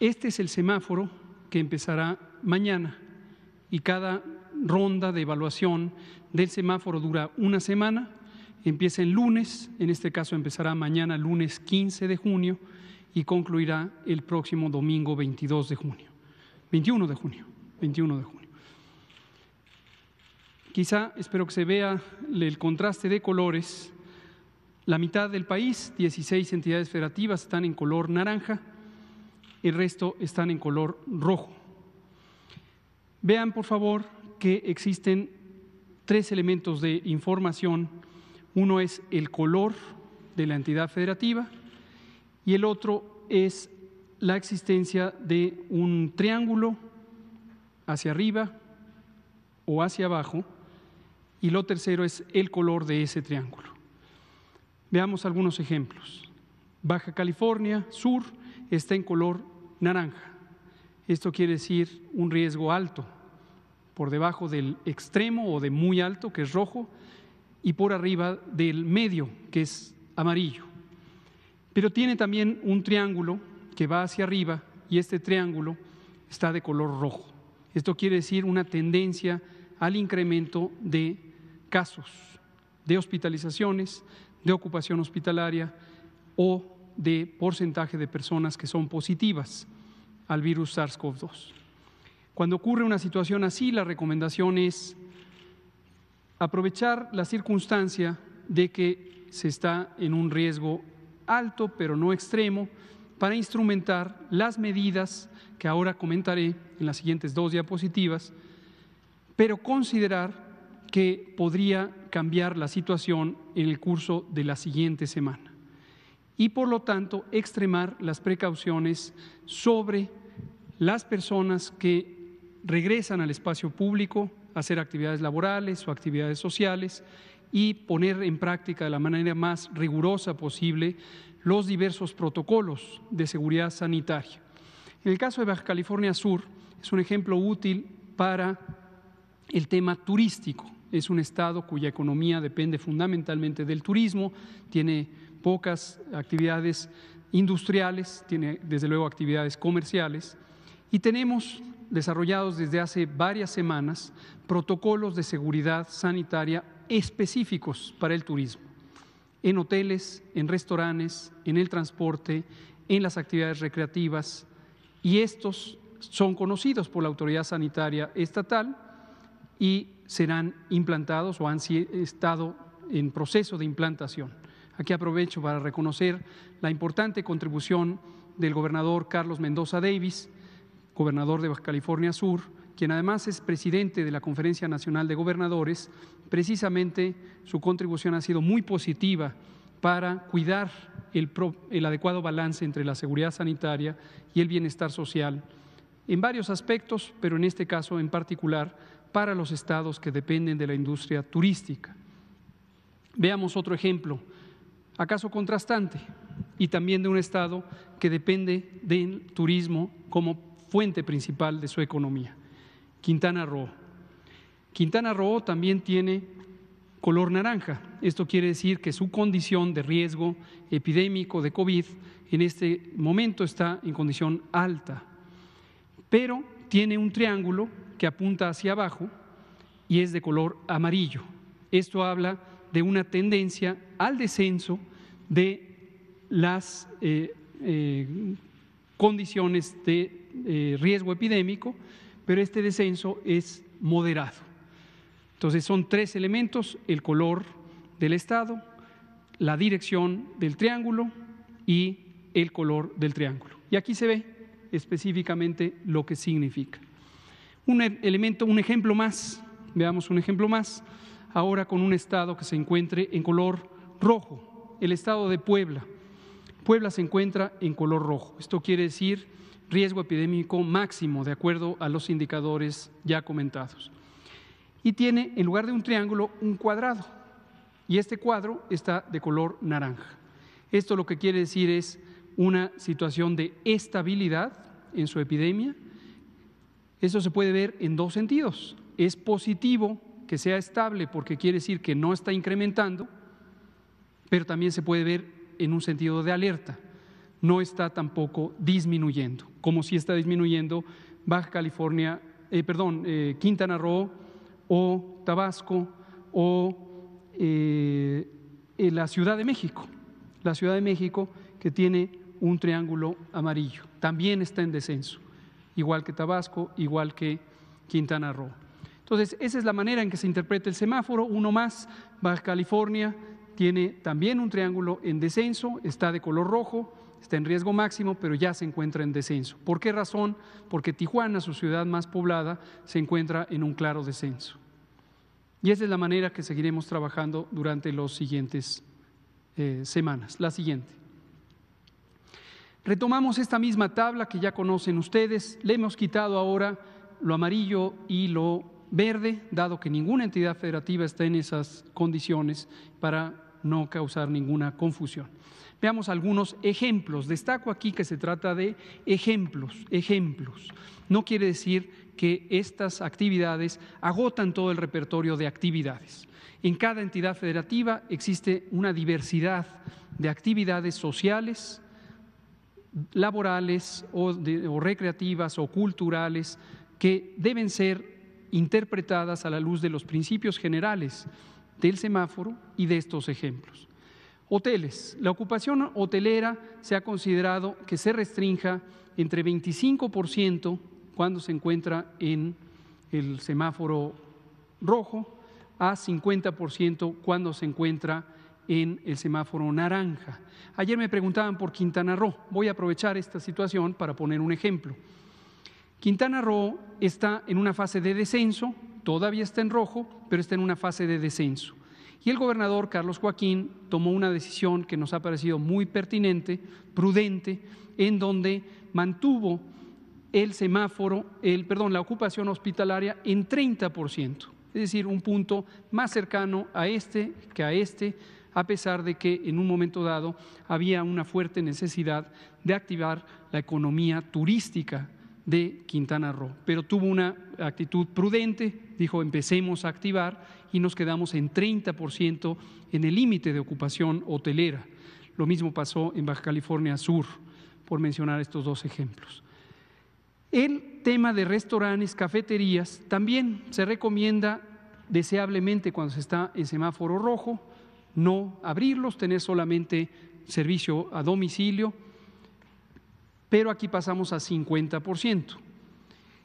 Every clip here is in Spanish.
Este es el semáforo que empezará mañana y cada ronda de evaluación del semáforo dura una semana, empieza el lunes, en este caso empezará mañana lunes 15 de junio y concluirá el próximo domingo 22 de junio, 21 de junio, 21 de junio. Quizá, espero que se vea el contraste de colores, la mitad del país, 16 entidades federativas están en color naranja, el resto están en color rojo. Vean, por favor, que existen tres elementos de información. Uno es el color de la entidad federativa y el otro es la existencia de un triángulo hacia arriba o hacia abajo y lo tercero es el color de ese triángulo. Veamos algunos ejemplos. Baja California Sur está en color naranja. Esto quiere decir un riesgo alto, por debajo del extremo o de muy alto, que es rojo, y por arriba del medio, que es amarillo. Pero tiene también un triángulo que va hacia arriba y este triángulo está de color rojo. Esto quiere decir una tendencia al incremento de casos, de hospitalizaciones, de ocupación hospitalaria o de porcentaje de personas que son positivas al virus SARS-CoV-2. Cuando ocurre una situación así, la recomendación es aprovechar la circunstancia de que se está en un riesgo alto, pero no extremo, para instrumentar las medidas que ahora comentaré en las siguientes dos diapositivas, pero considerar que podría cambiar la situación en el curso de la siguiente semana y por lo tanto extremar las precauciones sobre las personas que regresan al espacio público a hacer actividades laborales o actividades sociales y poner en práctica de la manera más rigurosa posible los diversos protocolos de seguridad sanitaria. En el caso de Baja California Sur, es un ejemplo útil para el tema turístico. Es un estado cuya economía depende fundamentalmente del turismo, tiene pocas actividades industriales, tiene desde luego actividades comerciales y tenemos desarrollados desde hace varias semanas protocolos de seguridad sanitaria específicos para el turismo, en hoteles, en restaurantes, en el transporte, en las actividades recreativas y estos son conocidos por la autoridad sanitaria estatal y serán implantados o han estado en proceso de implantación. Aquí aprovecho para reconocer la importante contribución del gobernador Carlos Mendoza Davis, gobernador de Baja California Sur, quien además es presidente de la Conferencia Nacional de Gobernadores, precisamente su contribución ha sido muy positiva para cuidar el, el, adecuado balance entre la seguridad sanitaria y el bienestar social, en varios aspectos, pero en este caso en particular para los estados que dependen de la industria turística. Veamos otro ejemplo acaso contrastante, y también de un Estado que depende del turismo como fuente principal de su economía. Quintana Roo. Quintana Roo también tiene color naranja. Esto quiere decir que su condición de riesgo epidémico de COVID en este momento está en condición alta, pero tiene un triángulo que apunta hacia abajo y es de color amarillo. Esto habla de una tendencia al descenso de las eh, eh, condiciones de eh, riesgo epidémico, pero este descenso es moderado. Entonces son tres elementos, el color del estado, la dirección del triángulo y el color del triángulo. Y aquí se ve específicamente lo que significa. Un e-, elemento, un ejemplo más, veamos un ejemplo más, ahora con un estado que se encuentre en color rojo el estado de Puebla. Puebla se encuentra en color rojo. Esto quiere decir riesgo epidémico máximo de acuerdo a los indicadores ya comentados. Y tiene, en lugar de un triángulo, un cuadrado. Y este cuadro está de color naranja. Esto lo que quiere decir es una situación de estabilidad en su epidemia. Eso se puede ver en dos sentidos. Es positivo que sea estable porque quiere decir que no está incrementando pero también se puede ver en un sentido de alerta. No está tampoco disminuyendo, como si está disminuyendo Baja California, eh, perdón, eh, Quintana Roo o Tabasco o eh, la Ciudad de México. La Ciudad de México que tiene un triángulo amarillo, también está en descenso, igual que Tabasco, igual que Quintana Roo. Entonces, esa es la manera en que se interpreta el semáforo, uno más, Baja California, tiene también un triángulo en descenso, está de color rojo, está en riesgo máximo, pero ya se encuentra en descenso. ¿Por qué razón? Porque Tijuana, su ciudad más poblada, se encuentra en un claro descenso. Y esa es la manera que seguiremos trabajando durante las siguientes eh, semanas. La siguiente. Retomamos esta misma tabla que ya conocen ustedes. Le hemos quitado ahora lo amarillo y lo verde, dado que ninguna entidad federativa está en esas condiciones para no causar ninguna confusión. Veamos algunos ejemplos. Destaco aquí que se trata de ejemplos, ejemplos. No quiere decir que estas actividades agotan todo el repertorio de actividades. En cada entidad federativa existe una diversidad de actividades sociales, laborales o, recreativas o culturales que deben ser interpretadas a la luz de los principios generales del semáforo y de estos ejemplos. Hoteles. La ocupación hotelera se ha considerado que se restrinja entre 25% cuando se encuentra en el semáforo rojo a 50% cuando se encuentra en el semáforo naranja. Ayer me preguntaban por Quintana Roo. Voy a aprovechar esta situación para poner un ejemplo. Quintana Roo está en una fase de descenso, todavía está en rojo, pero está en una fase de descenso. Y el gobernador Carlos Joaquín tomó una decisión que nos ha parecido muy pertinente, prudente, en donde mantuvo el semáforo, el, perdón, la ocupación hospitalaria en 30%, es decir, un punto más cercano a este que a este, a pesar de que en un momento dado había una fuerte necesidad de activar la economía turística de Quintana Roo, pero tuvo una actitud prudente, dijo empecemos a activar y nos quedamos en 30% en el límite de ocupación hotelera. Lo mismo pasó en Baja California Sur, por mencionar estos dos ejemplos. El tema de restaurantes, cafeterías, también se recomienda deseablemente cuando se está en semáforo rojo, no abrirlos, tener solamente servicio a domicilio pero aquí pasamos a 50%.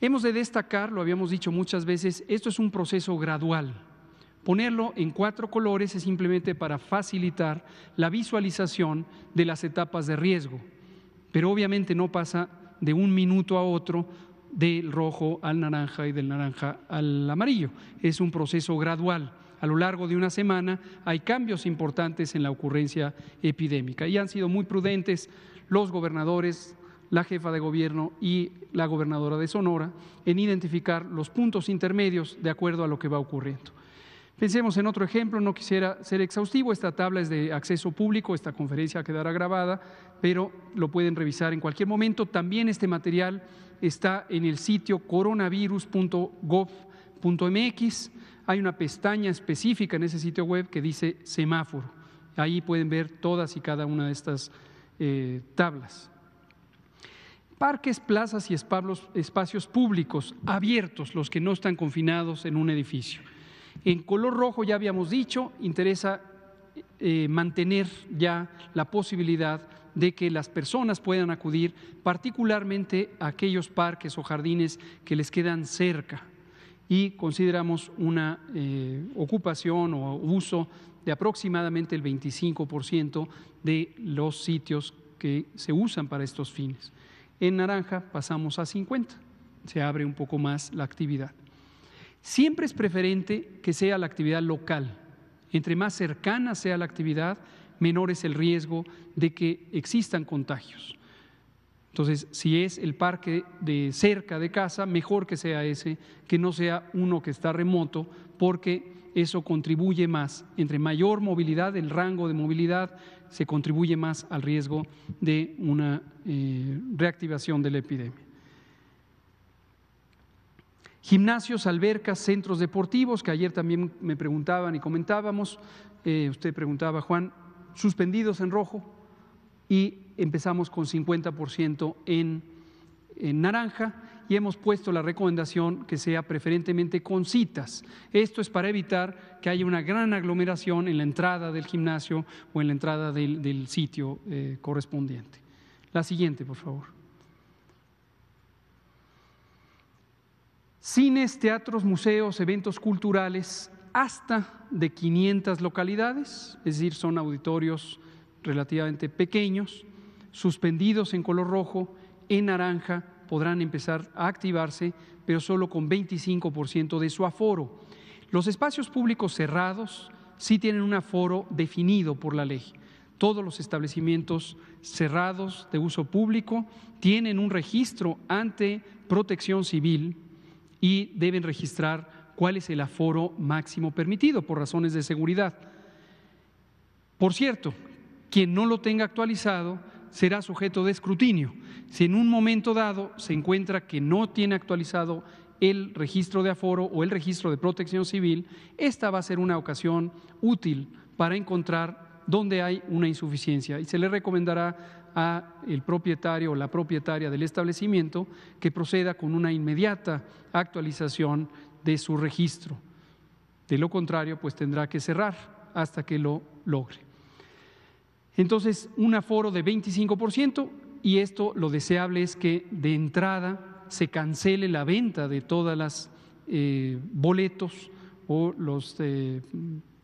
Hemos de destacar, lo habíamos dicho muchas veces, esto es un proceso gradual. Ponerlo en cuatro colores es simplemente para facilitar la visualización de las etapas de riesgo, pero obviamente no pasa de un minuto a otro del rojo al naranja y del naranja al amarillo. Es un proceso gradual. A lo largo de una semana hay cambios importantes en la ocurrencia epidémica y han sido muy prudentes los gobernadores la jefa de gobierno y la gobernadora de Sonora en identificar los puntos intermedios de acuerdo a lo que va ocurriendo. Pensemos en otro ejemplo, no quisiera ser exhaustivo, esta tabla es de acceso público, esta conferencia quedará grabada, pero lo pueden revisar en cualquier momento. También este material está en el sitio coronavirus.gov.mx, hay una pestaña específica en ese sitio web que dice semáforo. Ahí pueden ver todas y cada una de estas eh, tablas parques, plazas y espacios públicos abiertos, los que no están confinados en un edificio. En color rojo ya habíamos dicho, interesa eh, mantener ya la posibilidad de que las personas puedan acudir, particularmente a aquellos parques o jardines que les quedan cerca. Y consideramos una eh, ocupación o uso de aproximadamente el 25% de los sitios que se usan para estos fines. En naranja pasamos a 50, se abre un poco más la actividad. Siempre es preferente que sea la actividad local. Entre más cercana sea la actividad, menor es el riesgo de que existan contagios. Entonces, si es el parque de cerca de casa, mejor que sea ese, que no sea uno que está remoto, porque eso contribuye más. Entre mayor movilidad, el rango de movilidad, se contribuye más al riesgo de una eh, reactivación de la epidemia. Gimnasios, albercas, centros deportivos, que ayer también me preguntaban y comentábamos, eh, usted preguntaba, Juan, suspendidos en rojo y empezamos con 50% en naranja y hemos puesto la recomendación que sea preferentemente con citas. Esto es para evitar que haya una gran aglomeración en la entrada del gimnasio o en la entrada del, sitio eh, correspondiente. La siguiente, por favor. cines, teatros, museos, eventos culturales, hasta de 500 localidades, es decir, son auditorios relativamente pequeños, suspendidos en color rojo, en naranja podrán empezar a activarse, pero solo con 25% de su aforo. Los espacios públicos cerrados sí tienen un aforo definido por la ley. Todos los establecimientos cerrados de uso público tienen un registro ante protección civil y deben registrar cuál es el aforo máximo permitido por razones de seguridad. Por cierto, quien no lo tenga actualizado será sujeto de escrutinio. Si en un momento dado se encuentra que no tiene actualizado el registro de aforo o el registro de protección civil, esta va a ser una ocasión útil para encontrar dónde hay una insuficiencia y se le recomendará al propietario o la propietaria del establecimiento que proceda con una inmediata actualización de su registro. De lo contrario, pues tendrá que cerrar hasta que lo logre. Entonces, un aforo de 25% y esto lo deseable es que de entrada se cancele la venta de todas las eh, boletos o los eh,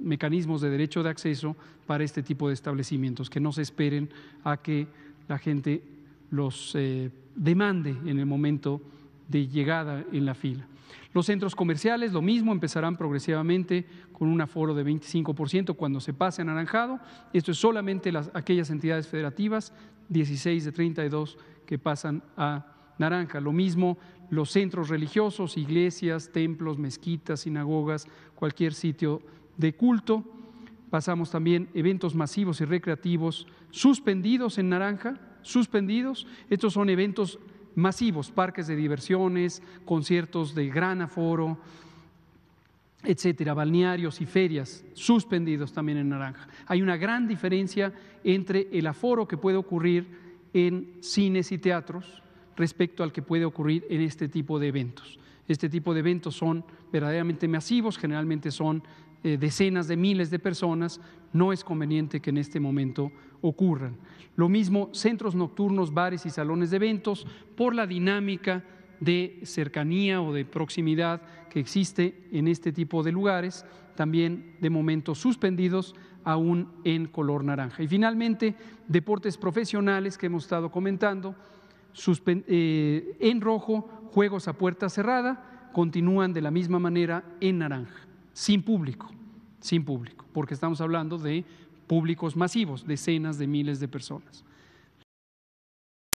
mecanismos de derecho de acceso para este tipo de establecimientos, que no se esperen a que la gente los eh, demande en el momento de llegada en la fila. Los centros comerciales, lo mismo, empezarán progresivamente con un aforo de 25% cuando se pase a naranjado. Esto es solamente las, aquellas entidades federativas, 16 de 32 que pasan a naranja. Lo mismo los centros religiosos, iglesias, templos, mezquitas, sinagogas, cualquier sitio de culto. Pasamos también eventos masivos y recreativos suspendidos en naranja, suspendidos. Estos son eventos masivos, parques de diversiones, conciertos de gran aforo, etcétera, balnearios y ferias suspendidos también en naranja. Hay una gran diferencia entre el aforo que puede ocurrir en cines y teatros respecto al que puede ocurrir en este tipo de eventos. Este tipo de eventos son verdaderamente masivos, generalmente son eh, decenas de miles de personas, no es conveniente que en este momento ocurran. Lo mismo centros nocturnos, bares y salones de eventos por la dinámica de cercanía o de proximidad que existe en este tipo de lugares, también de momento suspendidos, aún en color naranja. Y finalmente, deportes profesionales que hemos estado comentando, eh, en rojo, juegos a puerta cerrada, continúan de la misma manera en naranja sin público, sin público, porque estamos hablando de públicos masivos, decenas de miles de personas.